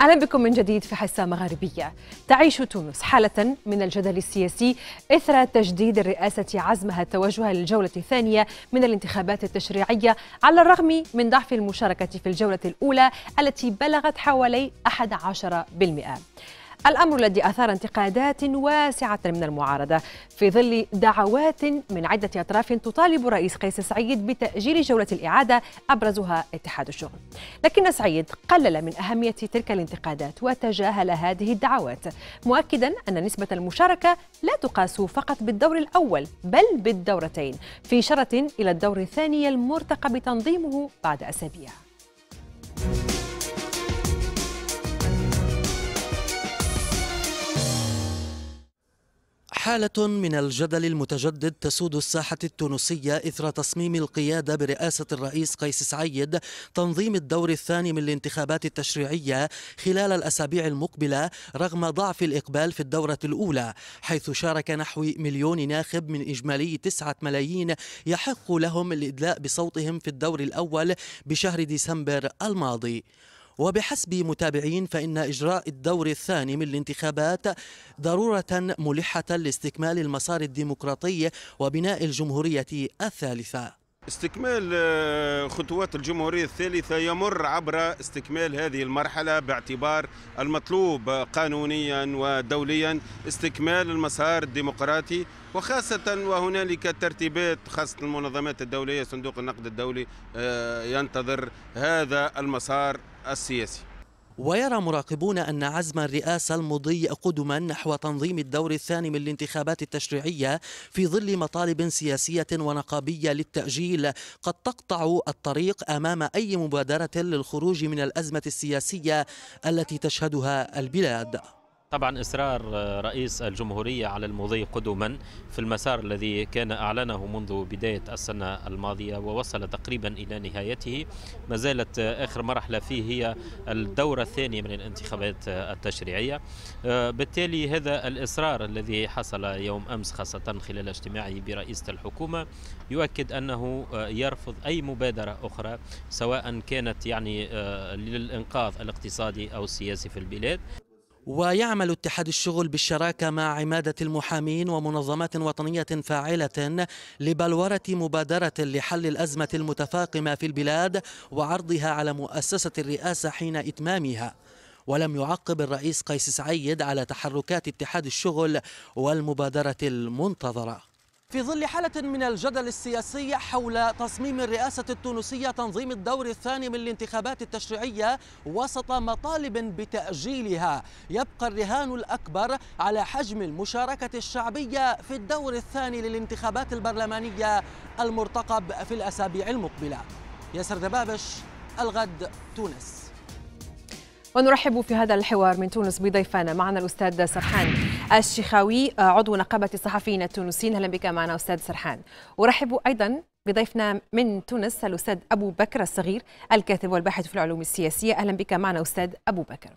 أهلا بكم من جديد في حصة مغاربية تعيش تونس حالة من الجدل السياسي إثر تجديد الرئاسة عزمها التوجه للجولة الثانية من الانتخابات التشريعية على الرغم من ضعف المشاركة في الجولة الأولى التي بلغت حوالي 11% الأمر الذي أثار انتقادات واسعة من المعارضة في ظل دعوات من عدة أطراف تطالب رئيس قيس سعيد بتأجيل جولة الإعادة أبرزها اتحاد الشغل لكن سعيد قلل من أهمية تلك الانتقادات وتجاهل هذه الدعوات مؤكدا أن نسبة المشاركة لا تقاس فقط بالدور الأول بل بالدورتين في إشارة إلى الدور الثاني المرتقب تنظيمه بعد أسابيع. حالة من الجدل المتجدد تسود الساحة التونسية إثر تصميم القيادة برئاسة الرئيس قيس سعيد تنظيم الدور الثاني من الانتخابات التشريعية خلال الأسابيع المقبلة رغم ضعف الإقبال في الدورة الأولى حيث شارك نحو مليون ناخب من إجمالي تسعة ملايين يحق لهم الإدلاء بصوتهم في الدور الأول بشهر ديسمبر الماضي وبحسب متابعين فإن إجراء الدور الثاني من الانتخابات ضرورة ملحة لاستكمال المسار الديمقراطي وبناء الجمهورية الثالثة استكمال آه، خطوات الجمهورية الثالثة يمر عبر استكمال هذه المرحلة باعتبار المطلوب قانونيا ودوليا استكمال المسار الديمقراطي وخاصة وهنالك ترتيبات خاصة المنظمات الدولية صندوق النقد الدولي آه، ينتظر هذا المسار السياسي ويرى مراقبون أن عزم الرئاسة المضي قدما نحو تنظيم الدور الثاني من الانتخابات التشريعية في ظل مطالب سياسية ونقابية للتأجيل قد تقطع الطريق أمام أي مبادرة للخروج من الأزمة السياسية التي تشهدها البلاد طبعا اصرار رئيس الجمهوريه على المضي قدما في المسار الذي كان اعلنه منذ بدايه السنه الماضيه ووصل تقريبا الى نهايته ما زالت اخر مرحله فيه هي الدوره الثانيه من الانتخابات التشريعيه آه، بالتالي هذا الاصرار الذي حصل يوم امس خاصه خلال اجتماعه برئيسه الحكومه يؤكد انه آه، يرفض اي مبادره اخرى سواء كانت يعني آه، للانقاذ الاقتصادي او السياسي في البلاد ويعمل اتحاد الشغل بالشراكة مع عمادة المحامين ومنظمات وطنية فاعلة لبلورة مبادرة لحل الأزمة المتفاقمة في البلاد وعرضها على مؤسسة الرئاسة حين إتمامها ولم يعقب الرئيس قيس سعيد على تحركات اتحاد الشغل والمبادرة المنتظرة في ظل حالة من الجدل السياسي حول تصميم الرئاسة التونسية تنظيم الدور الثاني من الانتخابات التشريعية وسط مطالب بتأجيلها يبقى الرهان الأكبر على حجم المشاركة الشعبية في الدور الثاني للانتخابات البرلمانية المرتقب في الأسابيع المقبلة ياسر دبابش الغد تونس ونرحب في هذا الحوار من تونس بضيفنا معنا الأستاذ سرحان الشيخاوي آه، عضو نقابة الصحفيين التونسيين أهلا بك معنا أستاذ سرحان ورحب أيضا بضيفنا من تونس الأستاذ أبو بكر الصغير الكاتب والباحث في العلوم السياسية أهلا بك معنا أستاذ أبو بكر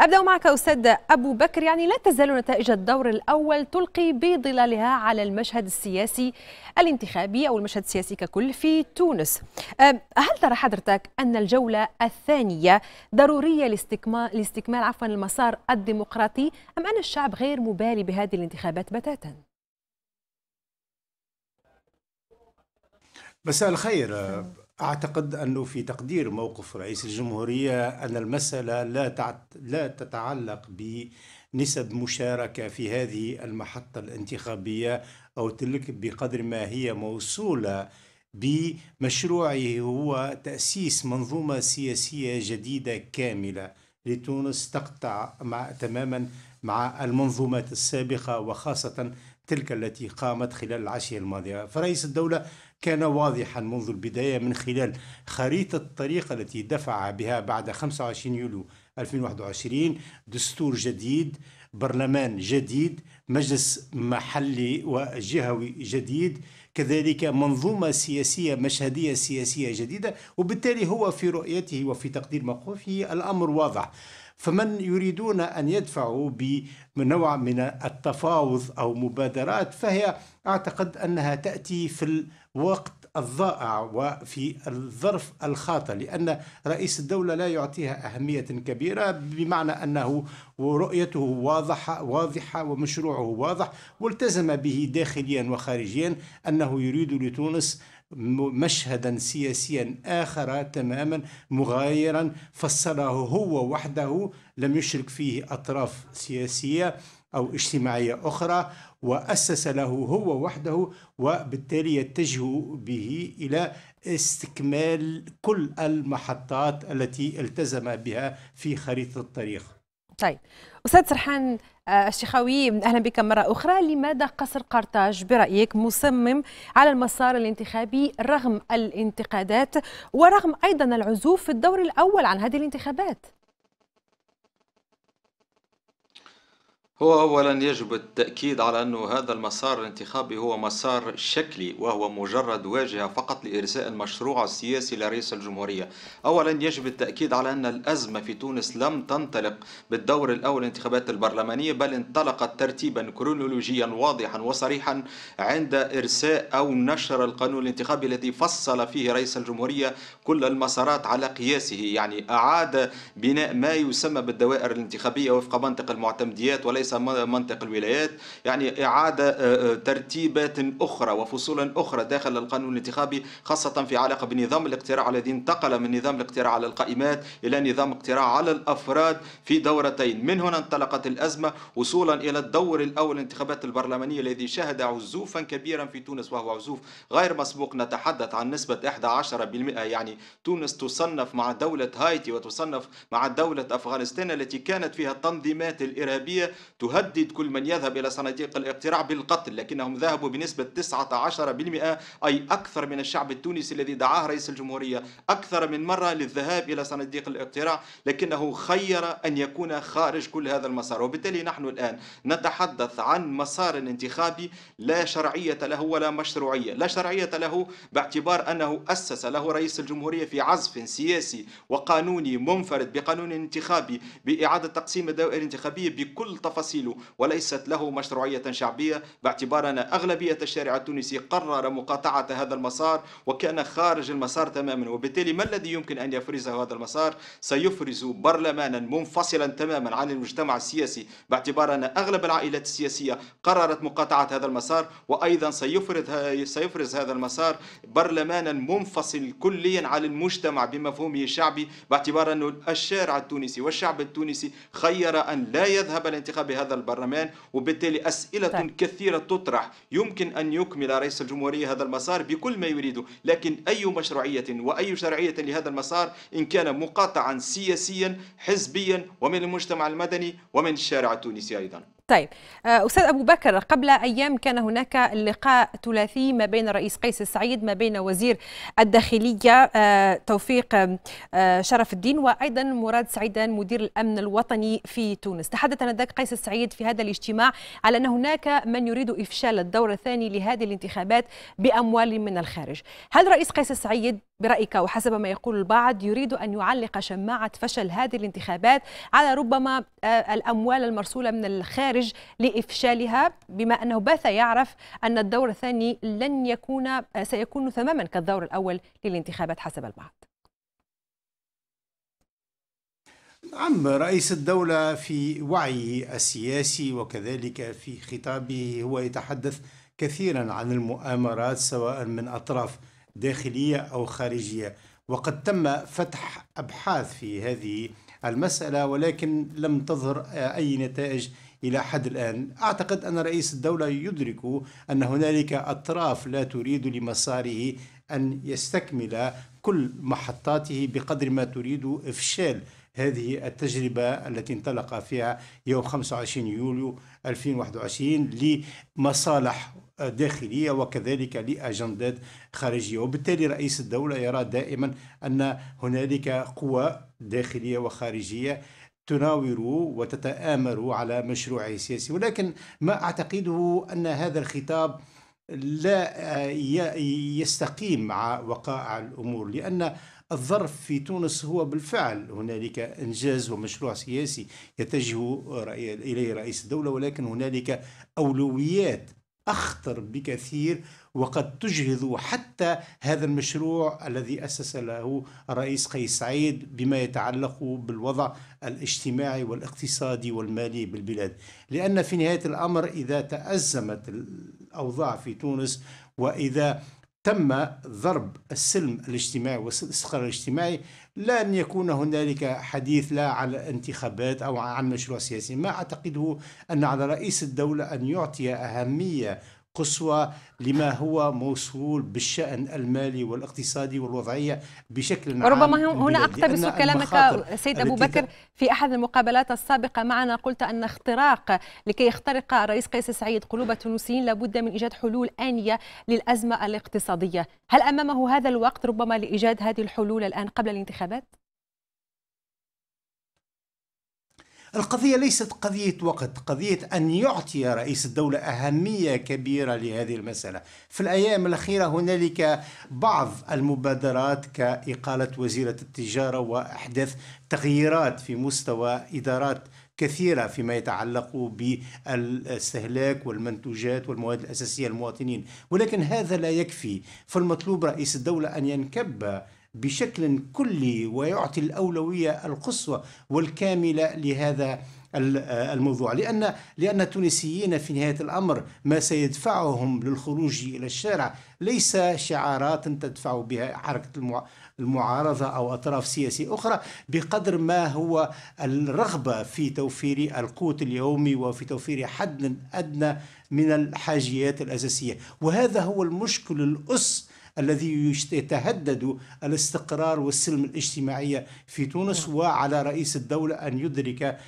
أبدأ معك أستاذ أبو بكر يعني لا تزال نتائج الدور الأول تلقي بظلالها على المشهد السياسي الانتخابي أو المشهد السياسي ككل في تونس هل ترى حضرتك أن الجولة الثانية ضرورية لاستكمال, لاستكمال عفوا المسار الديمقراطي أم أن الشعب غير مبالي بهذه الانتخابات بتاتا؟ مساء الخير أعتقد أنه في تقدير موقف رئيس الجمهورية أن المسألة لا تعت... لا تتعلق بنسب مشاركة في هذه المحطة الانتخابية أو تلك بقدر ما هي موصولة بمشروعه هو تأسيس منظومة سياسية جديدة كاملة لتونس تقطع مع تماما مع المنظومات السابقة وخاصة تلك التي قامت خلال العشية الماضية فرئيس الدولة كان واضحا منذ البداية من خلال خريطة الطريق التي دفع بها بعد 25 يوليو 2021 دستور جديد برلمان جديد مجلس محلي وجهوي جديد كذلك منظومة سياسية مشهدية سياسية جديدة وبالتالي هو في رؤيته وفي تقدير موقفه الأمر واضح فمن يريدون أن يدفعوا بنوع من التفاوض أو مبادرات فهي أعتقد أنها تأتي في وقت الضائع وفي الظرف الخاطئ لأن رئيس الدولة لا يعطيها أهمية كبيرة بمعنى أنه رؤيته واضحة, واضحة ومشروعه واضح والتزم به داخليا وخارجيا أنه يريد لتونس مشهدا سياسيا اخر تماما مغايرا فصله هو وحده لم يشرك فيه اطراف سياسيه أو اجتماعية أخرى وأسس له هو وحده وبالتالي يتجه به إلى استكمال كل المحطات التي التزم بها في خريطة الطريق طيب أستاذ سرحان آه، الشيخاوي أهلا بك مرة أخرى لماذا قصر قرطاج برأيك مصمم على المسار الانتخابي رغم الانتقادات ورغم أيضا العزوف في الدور الأول عن هذه الانتخابات هو أولا يجب التأكيد على أن هذا المسار الانتخابي هو مسار شكلي وهو مجرد واجهة فقط لإرساء المشروع السياسي لرئيس الجمهورية أولا يجب التأكيد على أن الأزمة في تونس لم تنطلق بالدور الأول الانتخابات البرلمانية بل انطلقت ترتيبا كرونولوجيا واضحا وصريحا عند إرساء أو نشر القانون الانتخابي الذي فصل فيه رئيس الجمهورية كل المسارات على قياسه يعني أعاد بناء ما يسمى بالدوائر الانتخابية وفق منطق المعتمديات وليس وليس منطق الولايات يعني إعادة آه، آه، ترتيبات أخرى وفصولا أخرى داخل القانون الانتخابي خاصة في علاقة بنظام الاقتراع الذي انتقل من نظام الاقتراع على القائمات إلى نظام اقتراع على الأفراد في دورتين من هنا انطلقت الأزمة وصولا إلى الدور الأول الانتخابات البرلمانية الذي شهد عزوفا كبيرا في تونس وهو عزوف غير مسبوق نتحدث عن نسبة 11% يعني تونس تصنف مع دولة هايتي وتصنف مع دولة أفغانستان التي كانت فيها التنظيمات الإرهابية تهدد كل من يذهب إلى صناديق الاقتراع بالقتل لكنهم ذهبوا بنسبة 19% أي أكثر من الشعب التونسي الذي دعاه رئيس الجمهورية أكثر من مرة للذهاب إلى صناديق الاقتراع لكنه خير أن يكون خارج كل هذا المسار وبالتالي نحن الآن نتحدث عن مسار انتخابي لا شرعية له ولا مشروعية لا شرعية له باعتبار أنه أسس له رئيس الجمهورية في عزف سياسي وقانوني منفرد بقانون انتخابي بإعادة تقسيم الدوائر الانتخابية بكل تفاصيل أصيل وليست له مشروعية شعبية باعتبار أن أغلبية الشارع التونسي قرر مقاطعة هذا المسار وكان خارج المسار تماما وبالتالي ما الذي يمكن أن يفرزه هذا المسار سيفرز برلمانا منفصلا تماما عن المجتمع السياسي باعتبار أن أغلب العائلات السياسية قررت مقاطعة هذا المسار وأيضا سيفرز سيفرز هذا المسار برلمانا منفصل كليا عن المجتمع بمفهومه الشعبي باعتبار أن الشارع التونسي والشعب التونسي خير أن لا يذهب الانتخاب لهذا البرلمان وبالتالي أسئلة طيب. كثيرة تطرح يمكن أن يكمل رئيس الجمهورية هذا المسار بكل ما يريده لكن أي مشروعية وأي شرعية لهذا المسار إن كان مقاطعا سياسيا حزبيا ومن المجتمع المدني ومن الشارع التونسي أيضا طيب آه، استاذ ابو بكر قبل ايام كان هناك لقاء ثلاثي ما بين الرئيس قيس السعيد ما بين وزير الداخليه آه، توفيق آه، شرف الدين وايضا مراد سعيدان مدير الامن الوطني في تونس تحدث ذاك قيس السعيد في هذا الاجتماع على ان هناك من يريد افشال الدور الثاني لهذه الانتخابات باموال من الخارج هل رئيس قيس السعيد برايك وحسب ما يقول البعض يريد ان يعلق شماعه فشل هذه الانتخابات على ربما الاموال المرسوله من الخارج الخارج لإفشالها بما أنه بات يعرف أن الدور الثاني لن يكون سيكون تماما كالدور الأول للانتخابات حسب البعض نعم رئيس الدولة في وعيه السياسي وكذلك في خطابه هو يتحدث كثيرا عن المؤامرات سواء من أطراف داخلية أو خارجية وقد تم فتح أبحاث في هذه المسألة ولكن لم تظهر أي نتائج إلى حد الآن أعتقد أن رئيس الدولة يدرك أن هنالك أطراف لا تريد لمساره أن يستكمل كل محطاته بقدر ما تريد إفشال هذه التجربة التي انطلق فيها يوم 25 يوليو 2021 لمصالح داخلية وكذلك لأجندات خارجية وبالتالي رئيس الدولة يرى دائما أن هنالك قوى داخلية وخارجية تناور وتتآمر على مشروع سياسي ولكن ما أعتقده أن هذا الخطاب لا يستقيم مع وقائع الأمور لأن الظرف في تونس هو بالفعل هنالك انجاز ومشروع سياسي يتجه اليه رئيس الدوله ولكن هنالك اولويات أخطر بكثير وقد تجهض حتى هذا المشروع الذي أسس له الرئيس قيس سعيد بما يتعلق بالوضع الاجتماعي والاقتصادي والمالي بالبلاد لأن في نهاية الأمر إذا تأزمت الأوضاع في تونس وإذا تم ضرب السلم الاجتماعي والاستقرار الاجتماعي لن يكون هنالك حديث لا على انتخابات او عن مشروع سياسي ما اعتقده ان على رئيس الدوله ان يعطي اهميه قصوى لما هو موصول بالشأن المالي والاقتصادي والوضعية بشكل عام ربما هنا أقتبس كلامك سيد أبو بكر في أحد المقابلات السابقة معنا قلت أن اختراق لكي يخترق الرئيس قيس سعيد قلوب التونسيين لابد من إيجاد حلول آنية للأزمة الاقتصادية هل أمامه هذا الوقت ربما لإيجاد هذه الحلول الآن قبل الانتخابات؟ القضية ليست قضية وقت قضية أن يعطي رئيس الدولة أهمية كبيرة لهذه المسألة في الأيام الأخيرة هنالك بعض المبادرات كإقالة وزيرة التجارة وإحداث تغييرات في مستوى إدارات كثيرة فيما يتعلق بالاستهلاك والمنتوجات والمواد الأساسية للمواطنين ولكن هذا لا يكفي فالمطلوب رئيس الدولة أن ينكب بشكل كلي ويعطي الأولوية القصوى والكاملة لهذا الموضوع لأن لأن التونسيين في نهاية الأمر ما سيدفعهم للخروج إلى الشارع ليس شعارات تدفع بها حركة المعارضة أو أطراف سياسية أخرى بقدر ما هو الرغبة في توفير القوت اليومي وفي توفير حد أدنى من الحاجيات الأساسية وهذا هو المشكل الأس الذي يتهدد الاستقرار والسلم الاجتماعي في تونس نعم. وعلى رئيس الدولة أن يدرك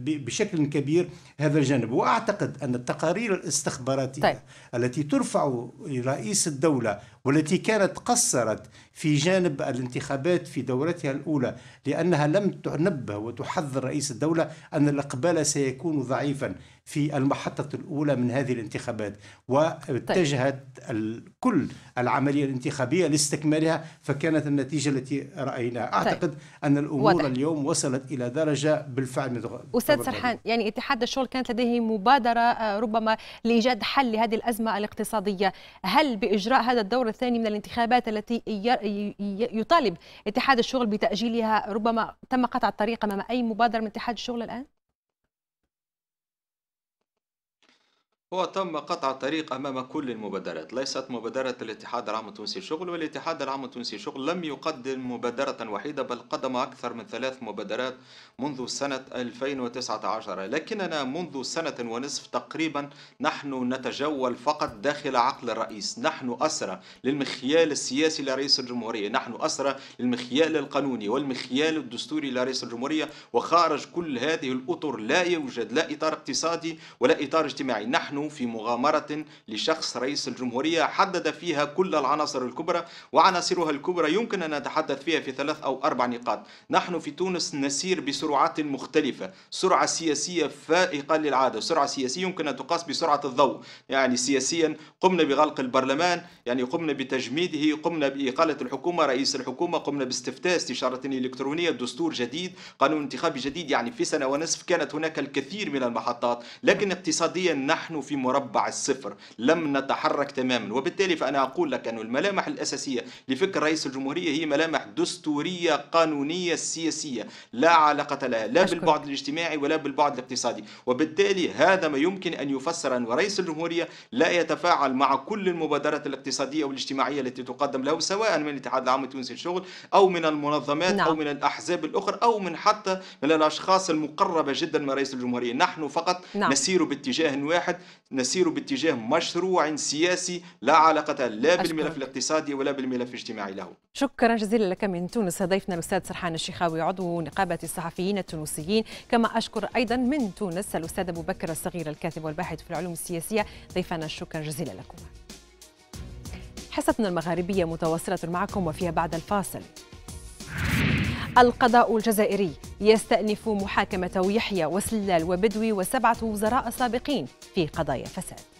بشكل كبير هذا الجانب واعتقد ان التقارير الاستخباراتيه طيب. التي ترفع لرئيس الدوله والتي كانت قصرت في جانب الانتخابات في دورتها الاولى لانها لم تنبه وتحذر رئيس الدوله ان الاقبال سيكون ضعيفا في المحطه الاولى من هذه الانتخابات واتجهت طيب. كل العمليه الانتخابيه لاستكمالها فكانت النتيجه التي رايناها طيب. اعتقد طيب. ان الامور وضح. اليوم وصلت الى درجه بالفعل متغ... استاذ سرحان يعني اتحاد الشغل كانت لديه مبادره آه، ربما لايجاد حل لهذه الازمه الاقتصاديه، هل باجراء هذا الدور الثاني من الانتخابات التي يطالب اتحاد الشغل بتاجيلها ربما تم قطع الطريق امام اي مبادره من اتحاد الشغل الان؟ هو تم قطع الطريق أمام كل المبادرات ليست مبادرة الاتحاد العام التونسي للشغل والاتحاد العام التونسي للشغل لم يقدم مبادرة وحيدة بل قدم أكثر من ثلاث مبادرات منذ سنة 2019 لكننا منذ سنة ونصف تقريبا نحن نتجول فقط داخل عقل الرئيس نحن أسرى للمخيال السياسي لرئيس الجمهورية نحن أسرى للمخيال القانوني والمخيال الدستوري لرئيس الجمهورية وخارج كل هذه الأطر لا يوجد لا إطار اقتصادي ولا إطار اجتماعي نحن كانوا في مغامرة لشخص رئيس الجمهورية حدد فيها كل العناصر الكبرى وعناصرها الكبرى يمكن أن نتحدث فيها في ثلاث أو أربع نقاط نحن في تونس نسير بسرعات مختلفة سرعة سياسية فائقة للعادة سرعة سياسية يمكن أن تقاس بسرعة الضوء يعني سياسيا قمنا بغلق البرلمان يعني قمنا بتجميده قمنا بإقالة الحكومة رئيس الحكومة قمنا باستفتاء استشارة إلكترونية دستور جديد قانون انتخابي جديد يعني في سنة ونصف كانت هناك الكثير من المحطات لكن اقتصاديا نحن في في مربع الصفر لم نتحرك تماما وبالتالي فأنا أقول لك أن الملامح الأساسية لفكر رئيس الجمهورية هي ملامح دستورية قانونية سياسية لا علاقة لها لا أشكر. بالبعد الاجتماعي ولا بالبعد الاقتصادي وبالتالي هذا ما يمكن أن يفسر أن رئيس الجمهورية لا يتفاعل مع كل المبادرات الاقتصادية والاجتماعية التي تقدم له سواء من الاتحاد العام التونسي للشغل أو من المنظمات نعم. أو من الأحزاب الأخرى أو من حتى من الأشخاص المقربة جدا من رئيس الجمهورية نحن فقط نعم. نسير باتجاه واحد نسير باتجاه مشروع سياسي لا علاقة لا بالملف الاقتصادي ولا بالملف الاجتماعي له شكرا جزيلا لك من تونس ضيفنا الأستاذ سرحان الشيخاوي عضو نقابة الصحفيين التونسيين كما أشكر أيضا من تونس الأستاذ أبو بكر الصغير الكاتب والباحث في العلوم السياسية ضيفنا شكرا جزيلا لكم حصتنا المغاربية متواصلة معكم وفيها بعد الفاصل القضاء الجزائري يستأنف محاكمة يحيى وسلال وبدوي وسبعة وزراء سابقين في قضايا فساد